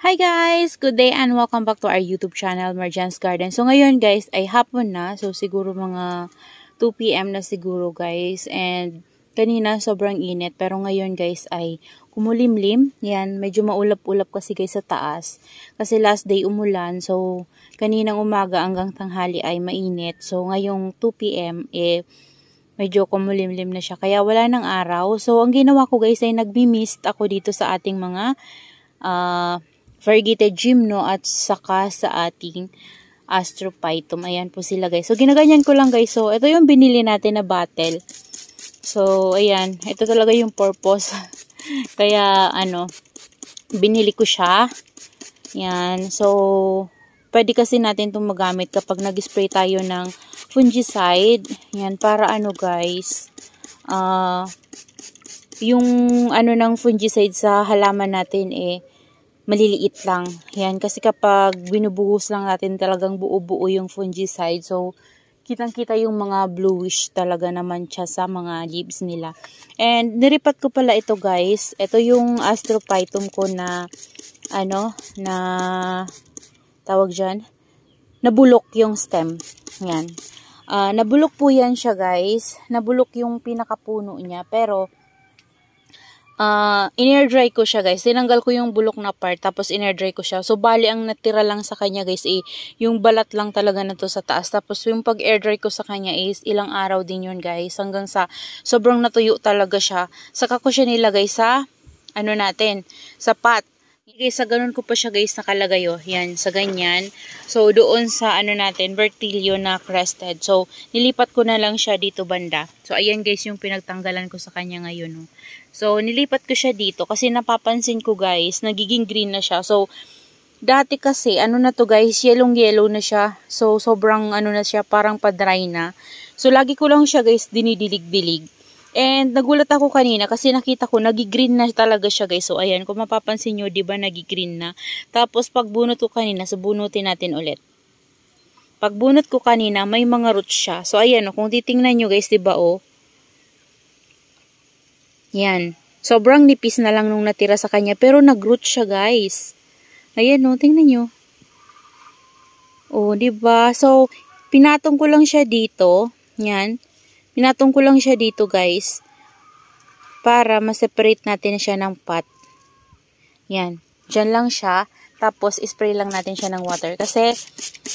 Hi guys! Good day and welcome back to our YouTube channel, Marjan's Garden. So ngayon guys, ay hapon na. So siguro mga 2pm na siguro guys. And kanina sobrang init. Pero ngayon guys ay kumulimlim. Yan, medyo maulap-ulap kasi guys sa taas. Kasi last day umulan. So kaninang umaga hanggang tanghali ay mainit. So ngayong 2pm eh medyo kumulimlim na siya. Kaya wala nang araw. So ang ginawa ko guys ay nagmi-mist ako dito sa ating mga uh, variegated gymno at saka sa ating astrophytum. Ayan po sila guys. So, ginaganyan ko lang guys. So, ito yung binili natin na battle. So, ayan. Ito talaga yung purpose. Kaya, ano, binili ko siya. Ayan. So, pwede kasi natin itong magamit kapag nag-spray tayo ng fungicide. Ayan, para ano guys, ah, uh, yung ano ng fungicide sa halaman natin eh, maliliit lang. Yan, kasi kapag binubuhos lang natin talagang buo-buo yung fungicide, so kitang-kita yung mga bluish talaga naman siya sa mga leaves nila. And niripat ko pala ito guys. Ito yung astrophytum ko na ano, na tawag dyan, nabulok yung stem. Yan. Uh, nabulok po yan siya guys. Nabulok yung pinakapuno niya. Pero, uh, ah, in-air dry ko siya guys. Tinanggal ko yung bulok na part tapos in-air dry ko siya. So bali ang natira lang sa kanya guys eh, yung balat lang talaga na to sa taas. Tapos yung pag air dry ko sa kanya is ilang araw din yun guys hanggang sa sobrang natuyo talaga siya. Saka ko siya nilagay sa ano natin, sa pot. Guys, sa ganun ko pa siya guys nakalagay oh. Yan, sa ganyan. So doon sa ano natin, vertilio na crested. So nilipat ko na lang siya dito banda. So ayan guys yung pinagtanggalan ko sa kanya ngayon oh. So, nilipat ko siya dito kasi napapansin ko guys, nagiging green na siya. So, dati kasi, ano na to guys, yellow-yellow na siya. So, sobrang ano na siya, parang padry na. So, lagi ko lang siya guys, dinidilig-dilig. And nagulat ako kanina kasi nakita ko nagigreen na talaga siya guys. So ayan, kung mapapansin nyo, 'di ba nagigreen na. Tapos pagbunot ko kanina, subunutin natin ulit. Pagbunot ko kanina, may mga roots siya. So ayan, kung titingnan nyo guys, 'di ba oh, yan. Sobrang nipis na lang nung natira sa kanya. Pero nag-root siya, guys. Ayan, no. Oh, tingnan nyo. O, oh, diba? So, pinatong ko lang siya dito. Yan. Pinatong ko lang siya dito, guys. Para ma-separate natin siya ng pot. Yan. Diyan lang siya. Tapos, spray lang natin siya ng water. Kasi,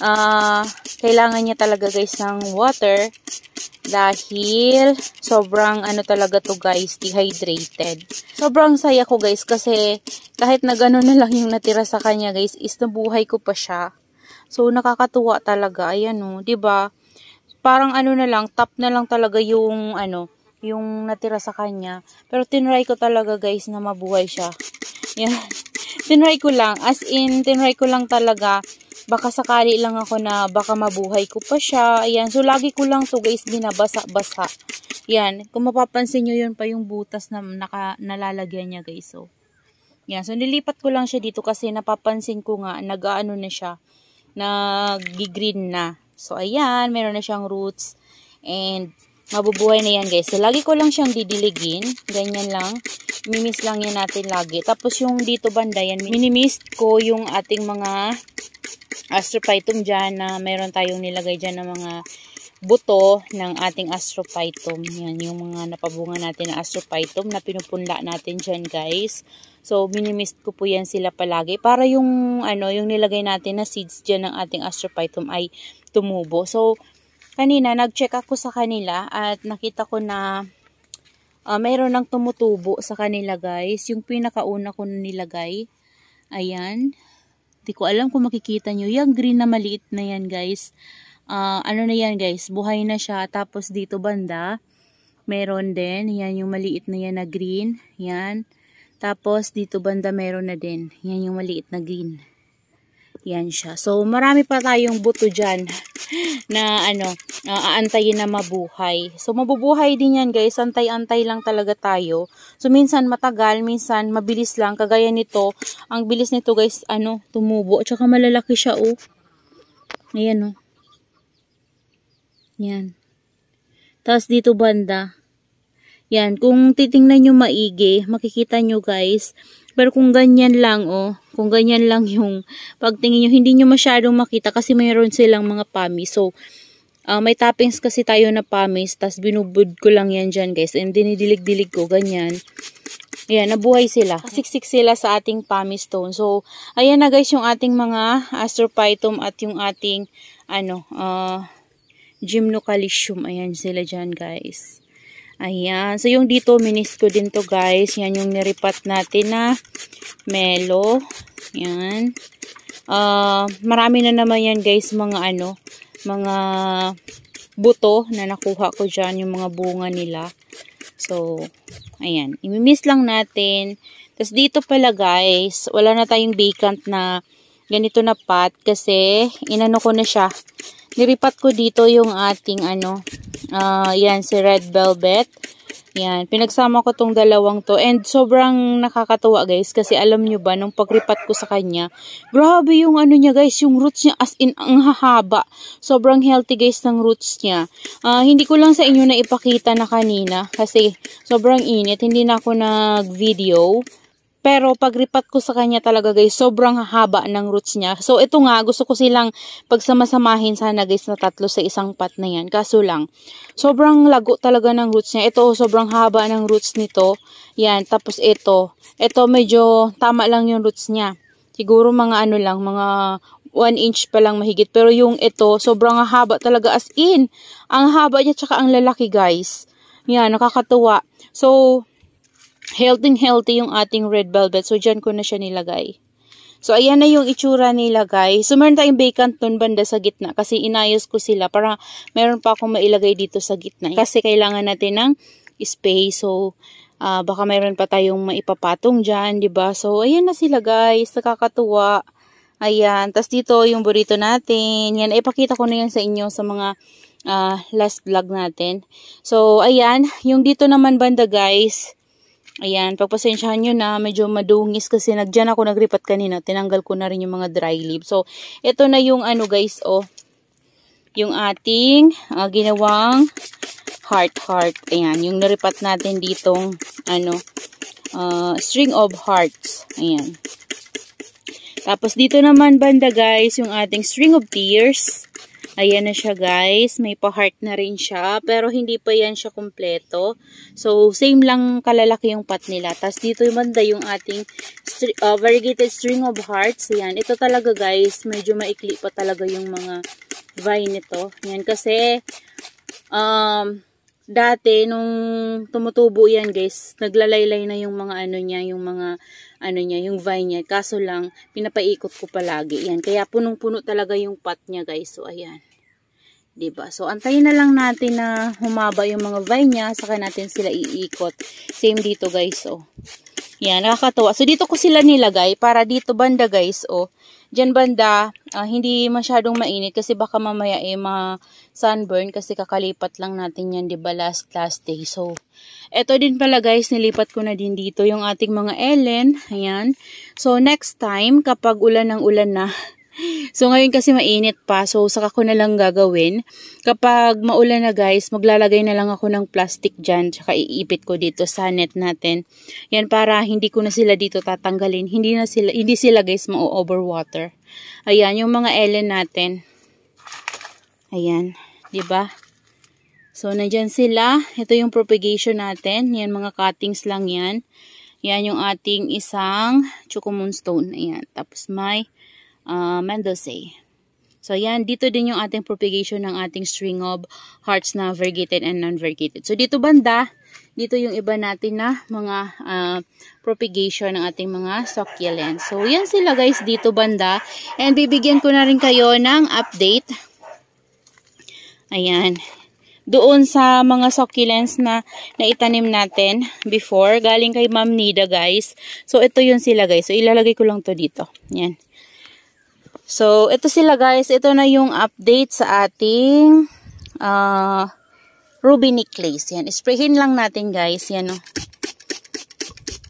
uh, kailangan niya talaga guys ng water. Dahil, sobrang ano talaga to guys, dehydrated. Sobrang saya ko guys kasi kahit na gano'n na lang yung natira sa kanya guys, is nabuhay ko pa siya. So, nakakatuwa talaga. Ayan o, oh, ba diba? Parang ano na lang, tap na lang talaga yung ano, yung natira sa kanya. Pero tinry ko talaga guys na mabuhay siya. Yan tinry ko lang, as in, tinry ko lang talaga, baka sakali lang ako na, baka mabuhay ko pa siya, ayan, so lagi ko lang to guys, binabasa-basa, yan, kung mapapansin nyo yun pa yung butas na naka, nalalagyan niya guys, so, oh. yan, so nilipat ko lang siya dito kasi napapansin ko nga, nag-ano na siya, nag-green na, so ayan, meron na siyang roots, and, mabubuhay na yan guys. So, lagi ko lang siyang didiligin. Ganyan lang. Mimis lang yan natin lagi. Tapos yung dito banda yan, minimist ko yung ating mga astrophytum dyan na meron tayong nilagay dyan ng mga buto ng ating astrophytum. Yan, yung mga napabunga natin na astrophytum na pinupunla natin dyan guys. So, minimist ko po yan sila palagi para yung, ano, yung nilagay natin na seeds dyan ng ating astrophytum ay tumubo. So, kanina nag-check ako sa kanila at nakita ko na uh, mayroon nang tumutubo sa kanila guys. Yung pinakauna ko nilagay. Ayan. Hindi ko alam kung makikita nyo. Yung green na maliit na yan guys. Uh, ano na yan guys. Buhay na siya. Tapos dito banda. Meron din. Yan yung maliit na yan na green. Yan. Tapos dito banda meron na din. Yan yung maliit na green. Yan siya. So, marami pa tayong buto dyan na ano, uh, aantayin na mabuhay. So, mabubuhay din yan guys. Antay-antay lang talaga tayo. So, minsan matagal, minsan mabilis lang. Kagaya nito, ang bilis nito guys, ano, tumubo. Tsaka malalaki siya oh. Ayan oh. Yan. Tapos dito banda. Yan. Kung titingnan nyo maigi, makikita nyo guys, pero kung ganyan lang, oh, kung ganyan lang yung pagtingin nyo, hindi nyo masyadong makita kasi mayroon silang mga pami. So, uh, may toppings kasi tayo na pamis, tas binubud ko lang yan dyan, guys. And dinidilig-dilig ko, ganyan. Ayan, nabuhay sila. Siksik sila sa ating pami stone. So, ayan na guys yung ating mga astrophytum at yung ating, ano, uh, ah, gymnocalcium. Ayan sila dyan guys. Ayan. So, yung dito, minis ko din to guys. Yan yung niripat natin na melo. Yan. Uh, ah, marami na naman yan guys, mga ano, mga buto na nakuha ko dyan, yung mga bunga nila. So, ayan. Imimiss lang natin. Tapos dito pala guys, wala na tayong vacant na ganito na pot kasi inano ko na siya nilipat ko dito yung ating ano, uh, yan si Red Velvet. Yan, pinagsama ko tong dalawang to and sobrang nakakatuwa guys kasi alam nyo ba nung pagripat ko sa kanya, grabe yung ano niya guys, yung roots niya as in ang hahaba. Sobrang healthy guys ng roots niya. Uh, hindi ko lang sa inyo na ipakita na kanina kasi sobrang init, hindi na ako nag-video. Pero pag ripat ko sa kanya talaga guys, sobrang haba ng roots niya. So ito nga, gusto ko silang pagsamasamahin sana guys na tatlo sa isang pot na yan. Kaso lang, sobrang lago talaga ng roots niya. Ito sobrang haba ng roots nito. Yan, tapos ito. Ito medyo tama lang yung roots niya. Siguro mga ano lang, mga 1 inch pa lang mahigit. Pero yung ito, sobrang haba talaga as in. Ang haba niya tsaka ang lalaki guys. Yan, nakakatuwa. So, healthy healthy yung ating red velvet. So, dyan ko na siya nilagay. So, ayan na yung itsura nila, guys. So, meron tayong vacant nun banda sa gitna kasi inayos ko sila para meron pa akong mailagay dito sa gitna. Kasi kailangan natin ng space. So, uh, baka meron pa tayong maipapatong dyan, ba So, ayan na sila, guys. Nakakatuwa. Ayan. Tapos dito, yung burrito natin. Yan, ipakita ko na yan sa inyo sa mga uh, last vlog natin. So, ayan. Yung dito naman banda, guys Ayan, pagpasensyahan nyo na, medyo madungis kasi nagdyan ako nagripat kanina. Tinanggal ko na rin yung mga dry leaves. So, ito na yung ano guys, oh. Yung ating uh, ginawang heart heart. Ayan, yung naripat natin ditong ano, uh, string of hearts. Ayan. Tapos dito naman banda guys, yung ating string of tears. Ayan na siya guys. May pa-heart na rin siya. Pero hindi pa yan siya kumpleto. So same lang kalalaki yung pot nila. Tapos dito yung banda yung ating uh, variegated string of hearts. Ayan. Ito talaga guys. Medyo maikli pa talaga yung mga vine nito. Ayan kasi um, dati nung tumutubo yan guys. Naglalaylay na yung mga ano niya. Yung mga ano niya, yung vine niya. Kaso lang, pinapaikot ko palagi. Yan. Kaya punong-puno talaga yung pot niya guys. So, ayan. Diba? So, antayin na lang natin na humaba yung mga vine niya. Saka natin sila iikot. Same dito guys, oh. Yan, nakakatawa. So, dito ko sila nilagay para dito banda guys, oh. Diyan banda, uh, hindi masyadong mainit kasi baka mamaya eh ma sunburn kasi kakalipat lang natin yan, diba, last last day. So, eto din pala guys, nilipat ko na din dito yung ating mga Ellen. Ayan. So, next time, kapag ulan ng ulan na, So ngayon kasi mainit pa, so saka ko na lang gagawin. Kapag maulan na guys, maglalagay na lang ako ng plastic diyan saka iipit ko dito sa net natin. Yan para hindi ko na sila dito tatanggalin. Hindi, na sila, hindi sila guys ma-overwater. Ayan, yung mga ellen natin. Ayan, ba? So, nandiyan sila. Ito yung propagation natin. Yan, mga cuttings lang yan. Yan yung ating isang chukumon stone. Ayan. Tapos may uh, ah, Mendelsohn. So, yan. dito din yung ating propagation ng ating string of hearts na vergated and non-vergated. So, dito banda, dito yung iba natin na mga uh, propagation ng ating mga succulents. So, yan sila guys dito banda. And bibigyan ko na rin kayo ng update. Ayan. Doon sa mga succulents na naitanim natin before, galing kay Ma'am Nida guys. So, ito yun sila guys. So, ilalagay ko lang to dito. Yan. So, ito sila guys. Ito na yung update sa ating uh, ruby necklace. Yan. Sprayin lang natin guys. Yan o. Oh.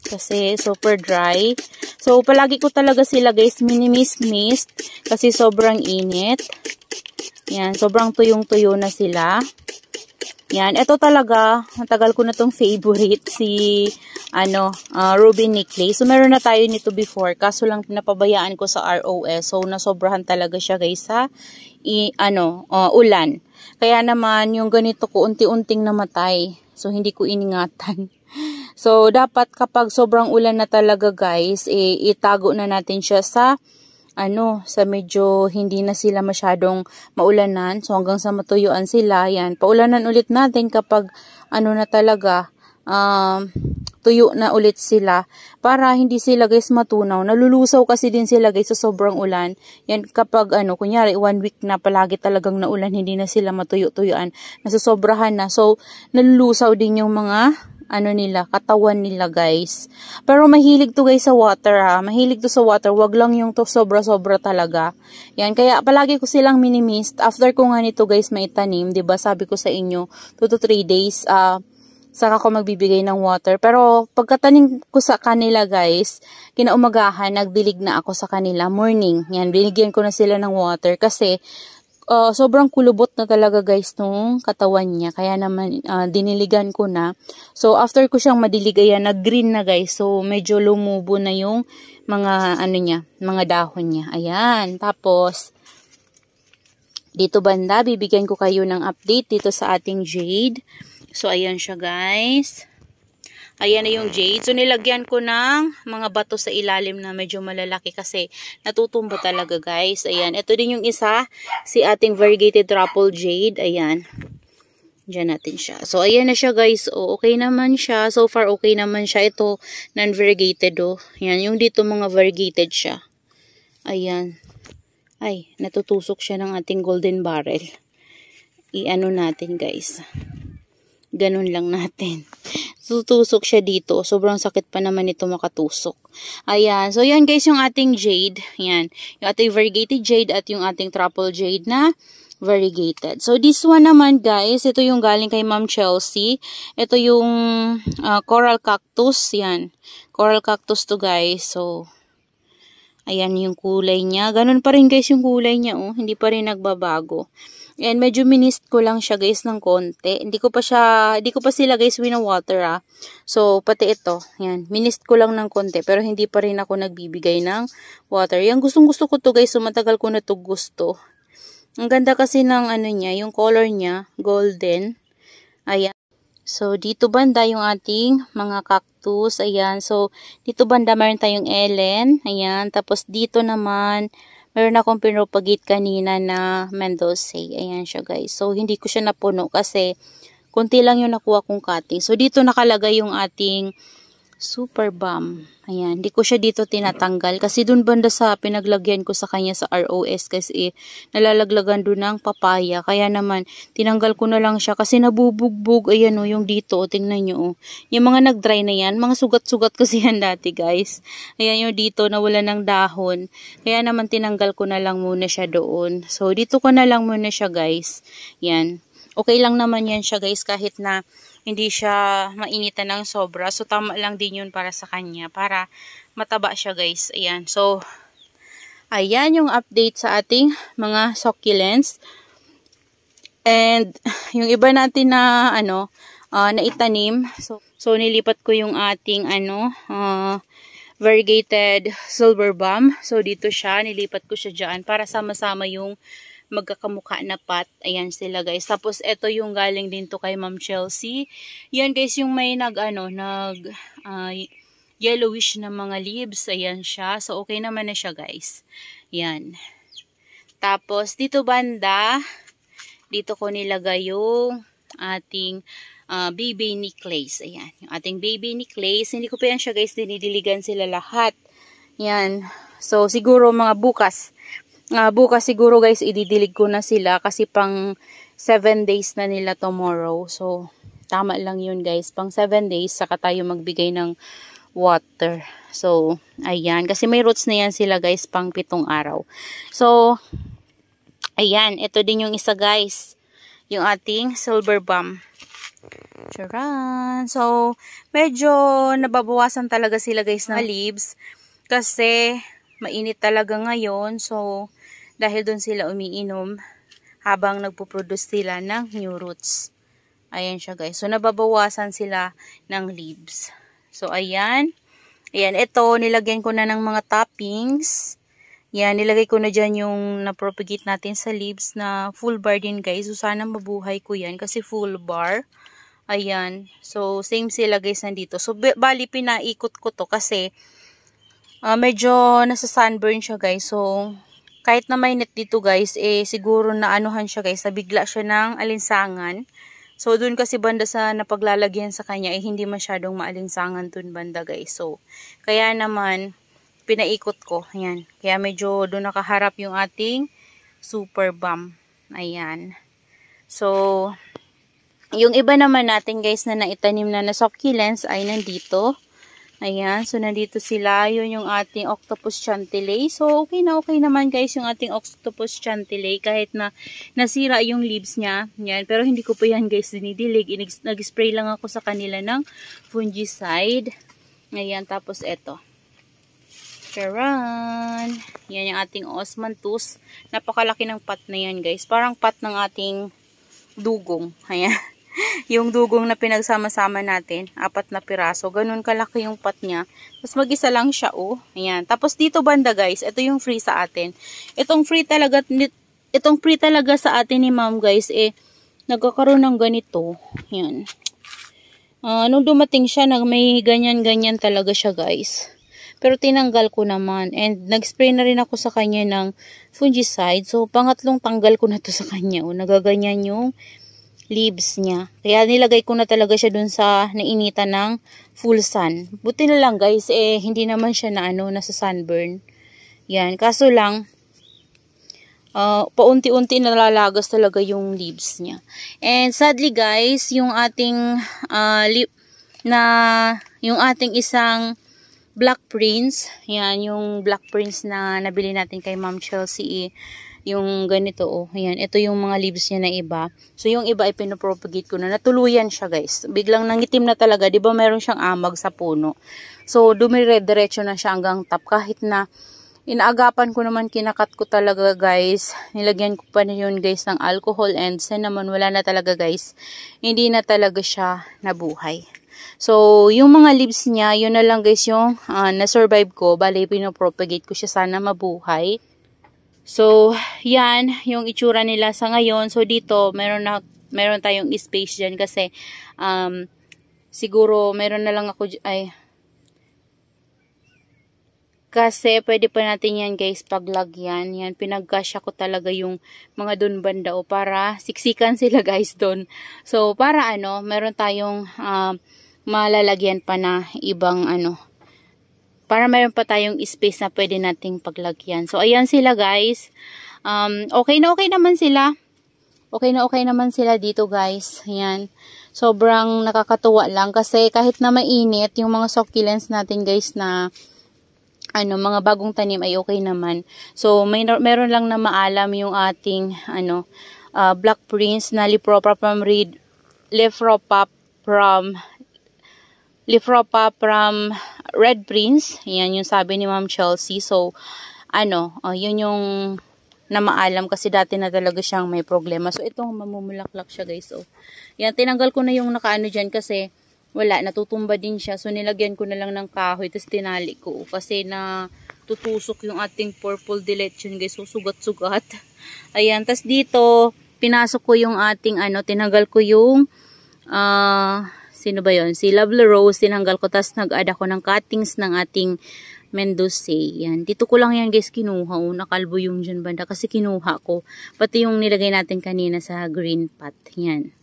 Kasi super dry. So, palagi ko talaga sila guys minimis-mist. Kasi sobrang init. Yan. Sobrang tuyong-tuyo na sila. Yan, ito talaga, natagal ko na tong favorite, si, ano, uh, Ruby Nickley. So, meron na tayo nito before, kaso lang napabayaan ko sa ROS. So, nasobrahan talaga siya guys sa, i, ano, uh, ulan. Kaya naman, yung ganito ko, unti-unting namatay. So, hindi ko iningatan. So, dapat kapag sobrang ulan na talaga guys, eh, itago na natin siya sa ano, sa medyo hindi na sila masyadong maulanan. So hanggang sa matuyuan sila, yan. Paulanan ulit natin kapag ano na talaga, um, tuyo na ulit sila para hindi sila guys matunaw. Nalulusaw kasi din sila guys sa sobrang ulan. Yan kapag ano, kunyari one week na palagi talagang naulan, hindi na sila matuyo-tuyuan. Nasasobrahan na. So, nalulusaw din yung mga ano nila, katawan nila guys. Pero mahilig to guys sa water ha, mahilig to sa water, wag lang yung to sobra-sobra talaga. Yan, kaya palagi ko silang minimist. After ko nga nito guys may tanim, ba diba? sabi ko sa inyo, 2 to 3 days, ah, uh, saka ko magbibigay ng water. Pero pagkatanim ko sa kanila guys, kinaumagahan, nagbilig na ako sa kanila morning. Yan, binigyan ko na sila ng water kasi uh, sobrang kulubot na talaga guys nung katawan niya. Kaya naman uh, diniligan ko na. So after ko siyang madilig, nag-green na guys. So medyo lumubo na yung mga ano niya, mga dahon niya. Ayan, tapos dito banda, bibigyan ko kayo ng update dito sa ating jade. So ayan siya guys. Ayan na yung jade. So, nilagyan ko ng mga bato sa ilalim na medyo malalaki kasi natutumba talaga guys. Ayan. Ito din yung isa, si ating variegated truffle jade. Ayan. Diyan natin siya. So, ayan na siya guys. O, okay naman siya. So far, okay naman siya. Ito, non-variegated Oh. Ayan. Yung dito mga variegated siya. Ayan. Ay, natutusok siya ng ating golden barrel. I-ano natin guys. Ganun lang natin tutusok siya dito. Sobrang sakit pa naman ito makatusok. Ayan. So, yan guys yung ating jade. Yan. Yung ating variegated jade at yung ating triple jade na variegated. So, this one naman guys, ito yung galing kay Ma'am Chelsea. Ito yung uh, coral cactus. Yan. Coral cactus to guys. So, ayan yung kulay niya. Ganun pa rin guys yung kulay niya. Oh. Hindi pa rin nagbabago. And medyo minist ko lang siya guys ng konti. Hindi ko pa siya, hindi ko pa sila guys water ah. So, pati ito, yan. Minist ko lang ng konti pero hindi pa rin ako nagbibigay ng water. Yan, gustong gusto ko to guys. So, matagal ko na to gusto. Ang ganda kasi ng ano niya, yung color niya, golden. Ayan. So, dito banda yung ating mga cactus. Ayan. So, dito banda meron tayong Ellen. Ayan. Tapos, dito naman meron akong pinropagate kanina na Mendoza. Ayan siya guys. So, hindi ko siya napuno kasi kunti lang yung nakuha kong cutting. So, dito nakalagay yung ating Super bomb. Ayan, hindi ko siya dito tinatanggal kasi dun banda sa pinaglagyan ko sa kanya sa ROS kasi nalalaglagan dun ng papaya. Kaya naman, tinanggal ko na lang siya kasi nabubugbog. Ayan o, yung dito, tingnan nyo o. Yung mga nag-dry na yan, mga sugat-sugat kasi yan dati guys. Ayan yung dito, nawala ng dahon. Kaya naman, tinanggal ko na lang muna siya doon. So, dito ko na lang muna siya guys. Yan. Okay lang naman yan siya guys kahit na hindi siya mainitan ng sobra. So, tama lang din yun para sa kanya. Para mataba siya, guys. Ayan. So, ayan yung update sa ating mga succulents. And, yung iba natin na, ano, uh, naitanim. So, so, nilipat ko yung ating, ano, uh, variegated silver balm. So, dito siya. Nilipat ko siya dyan para sama-sama yung magkakamukha na pot. Ayan sila guys. Tapos ito yung galing din to kay Ma'am Chelsea. Yan guys yung may nag ano, nag uh, yellowish na mga leaves. Ayan siya. So okay naman na siya guys. Yan. Tapos dito banda, dito ko nilagay yung ating uh, baby necklace. Ayan, yung ating baby necklace. Hindi ko pa yan siya guys, dinidiligan sila lahat. Yan. So, siguro mga bukas, Uh, bukas siguro guys, ididilig ko na sila kasi pang 7 days na nila tomorrow. So, tama lang yun guys. Pang 7 days, saka tayo magbigay ng water. So, ayan. Kasi may roots na yan sila guys, pang pitong araw. So, ayan. Ito din yung isa guys. Yung ating silver bomb. Charan! So, medyo nababawasan talaga sila guys ng leaves. Kasi, mainit talaga ngayon. So, dahil doon sila umiinom habang nagpo-produce sila ng new roots. Ayan siya guys. So, nababawasan sila ng leaves. So, ayan. Ayan, ito, nilagyan ko na ng mga toppings. Yan, nilagay ko na diyan yung na-propagate natin sa leaves na full bar din guys. So, sana mabuhay ko yan kasi full bar. Ayan. So, same sila guys nandito. So, bali pinaikot ko to kasi uh, medyo nasa sunburn siya guys. So, kahit na mainit dito guys, eh siguro na anuhan siya guys, nabigla siya ng alinsangan. So doon kasi banda sa napaglalagyan sa kanya, eh hindi masyadong maalinsangan doon banda guys. So kaya naman, pinaikot ko. Ayan. Kaya medyo doon nakaharap yung ating super bomb. Ayan. So, yung iba naman natin guys na naitanim na na lens ay nandito. Ayan, so nandito sila. Yun yung ating octopus chantilly. So, okay na okay naman guys yung ating octopus chantilly kahit na nasira yung leaves niya. Yan, pero hindi ko pa yan guys dinidilig. Nag-spray lang ako sa kanila ng fungicide. Ayan, tapos eto. Charan! Yan yung ating osmanthus. Napakalaki ng pot na yan guys. Parang pot ng ating dugong. Ayan. yung dugong na pinagsama-sama natin, apat na piraso, ganun kalaki yung pot niya. Tapos mag-isa lang siya, oh. Ayan. Tapos dito banda, guys, ito yung free sa atin. Itong free talaga, itong free talaga sa atin ni ma'am, guys, eh, nagkakaroon ng ganito. Ayan. Uh, nung dumating siya, nag may ganyan-ganyan talaga siya, guys. Pero tinanggal ko naman. And nag-spray na rin ako sa kanya ng fungicide. So, pangatlong tanggal ko na to sa kanya. O, oh. nagaganyan yung leaves niya. Kaya nilagay ko na talaga siya dun sa nainita ng full sun. Buti na lang guys, eh hindi naman siya na ano, nasa sunburn. Yan, kaso lang, uh, paunti-unti nalalagas talaga yung leaves niya. And sadly guys, yung ating uh, lip, na yung ating isang black prince, yan yung black prince na nabili natin kay Ma'am Chelsea, eh, yung ganito, oh, ayan. Ito yung mga leaves niya na iba. So, yung iba ipinopropagate ko na. Natuluyan siya, guys. Biglang nangitim na talaga. Di ba meron siyang amag sa puno? So, dumire-diretso na siya hanggang top. Kahit na inaagapan ko naman, kinakat ko talaga, guys. Nilagyan ko pa na yun, guys, ng alcohol and cinnamon. Wala na talaga, guys. Hindi na talaga siya nabuhay. So, yung mga leaves niya, yun na lang guys yung uh, na-survive ko. Bale, pinopropagate ko siya. Sana mabuhay. So, yan yung itsura nila sa ngayon. So, dito, meron, na, meron tayong space dyan kasi um, siguro meron na lang ako, ay, kasi pwede pa natin yan guys paglagyan. Yan, pinagkasya ko talaga yung mga dun banda o para siksikan sila guys dun. So, para ano, meron tayong uh, malalagyan pa na ibang ano, para mayroon pa tayong space na pwede nating paglagyan. So, ayan sila guys. Um, okay na okay naman sila. Okay na okay naman sila dito guys. Ayan. Sobrang nakakatuwa lang kasi kahit na mainit, yung mga succulents natin guys na ano, mga bagong tanim ay okay naman. So, may, meron lang na maalam yung ating ano, uh, Black Prince na Lipropa from Reed, Lefropa from Lifropa from Red Prince. Yan yung sabi ni Ma'am Chelsea. So, ano, uh, yun yung na maalam kasi dati na talaga siyang may problema. So, itong mamumulaklak siya guys. So, yan, tinanggal ko na yung nakaano dyan kasi wala, natutumba din siya. So, nilagyan ko na lang ng kahoy tapos tinali ko kasi na tutusok yung ating purple dilection guys. So, sugat-sugat. Ayan, tapos dito, pinasok ko yung ating ano, tinanggal ko yung uh, sino ba yon Si Lovely Rose, tinanggal ko, tas nag-add ako ng cuttings ng ating Mendoza. Yan. Dito ko lang yan guys kinuha. O, oh, nakalbo yung dyan banda kasi kinuha ko. Pati yung nilagay natin kanina sa green pot. Yan.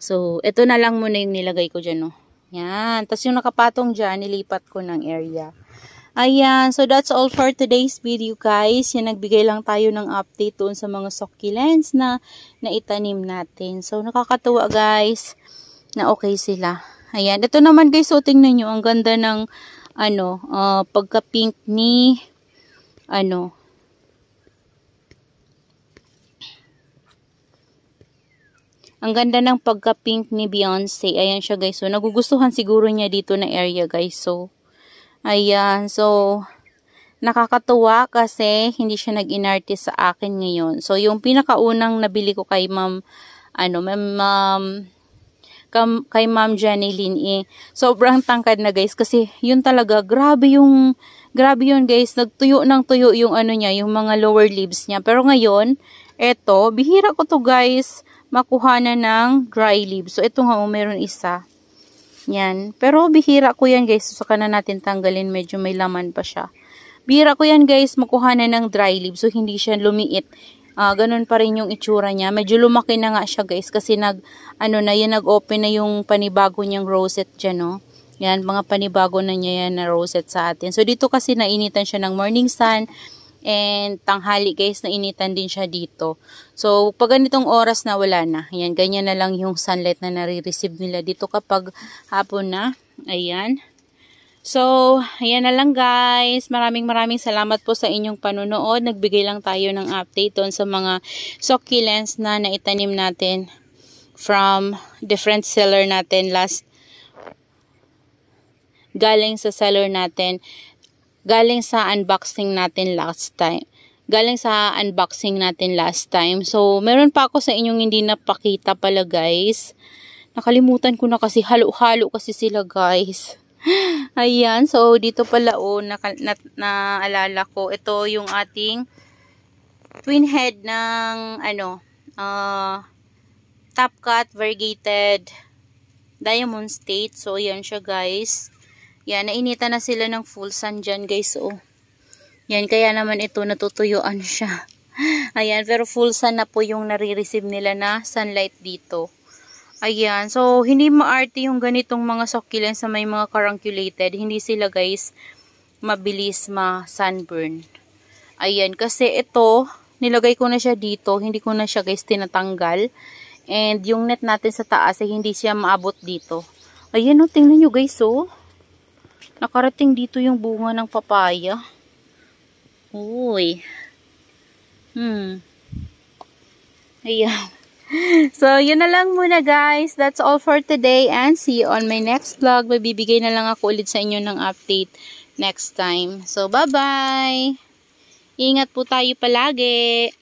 So, ito na lang muna yung nilagay ko dyan. oh. Yan. Tapos yung nakapatong dyan, nilipat ko ng area. Ayan. So, that's all for today's video guys. Yan, nagbigay lang tayo ng update doon sa mga succulents na naitanim natin. So, nakakatuwa guys na okay sila. Ayan. Ito naman guys, so tingnan nyo. Ang ganda ng ano, uh, pagka-pink ni ano Ang ganda ng pagka-pink ni Beyonce. Ayan siya guys. So, nagugustuhan siguro niya dito na area guys. So, ayan. So, nakakatuwa kasi hindi siya nag-inarte sa akin ngayon. So, yung pinakaunang nabili ko kay ma'am, ano, ma'am, ma'am, kam, kay Ma'am Jenny Lin eh. Sobrang tangkad na guys kasi yun talaga grabe yung grabe yun guys nagtuyo ng tuyo yung ano niya yung mga lower leaves niya. Pero ngayon eto bihira ko to guys makuha na ng dry leaves. So eto nga oh, meron isa. Yan. Pero bihira ko yan guys. saka na natin tanggalin. Medyo may laman pa siya. Bihira ko yan guys makuha na ng dry leaves. So hindi siya lumiit uh, ganun pa rin yung itsura niya. Medyo lumaki na nga siya guys kasi nag, ano na, yan nag-open na yung panibago niyang rosette dyan, no? Yan, mga panibago na niya yan na rosette sa atin. So, dito kasi nainitan siya ng morning sun and tanghali guys, nainitan din siya dito. So, pag ganitong oras na wala na. yan, ganyan na lang yung sunlight na nare-receive nila dito kapag hapon na. Ayan. So, ayan na lang guys. Maraming maraming salamat po sa inyong panunood. Nagbigay lang tayo ng update on sa mga succulents na naitanim natin from different seller natin last galing sa seller natin galing sa unboxing natin last time galing sa unboxing natin last time so meron pa ako sa inyong hindi napakita pala guys nakalimutan ko na kasi halo-halo kasi sila guys Ayan, so dito pala o, oh, naalala na, na ko, ito yung ating twin head ng ano, uh, top cut variegated diamond state. So, yan siya guys. Yan, nainita na sila ng full sun dyan guys. Oh. yan, kaya naman ito natutuyuan siya. Ayan, pero full sun na po yung nare-receive nila na sunlight dito. Ayan. So, hindi maarte yung ganitong mga succulents sa may mga carunculated. Hindi sila guys mabilis ma-sunburn. Ayan. Kasi ito, nilagay ko na siya dito. Hindi ko na siya guys tinatanggal. And yung net natin sa taas eh, hindi siya maabot dito. Ayan oh, tingnan nyo guys oh. Nakarating dito yung bunga ng papaya. Uy. Hmm. Ayan. so, yun na lang muna guys. That's all for today and see you on my next vlog. Mabibigay na lang ako ulit sa inyo ng update next time. So, bye-bye! Ingat po tayo palagi!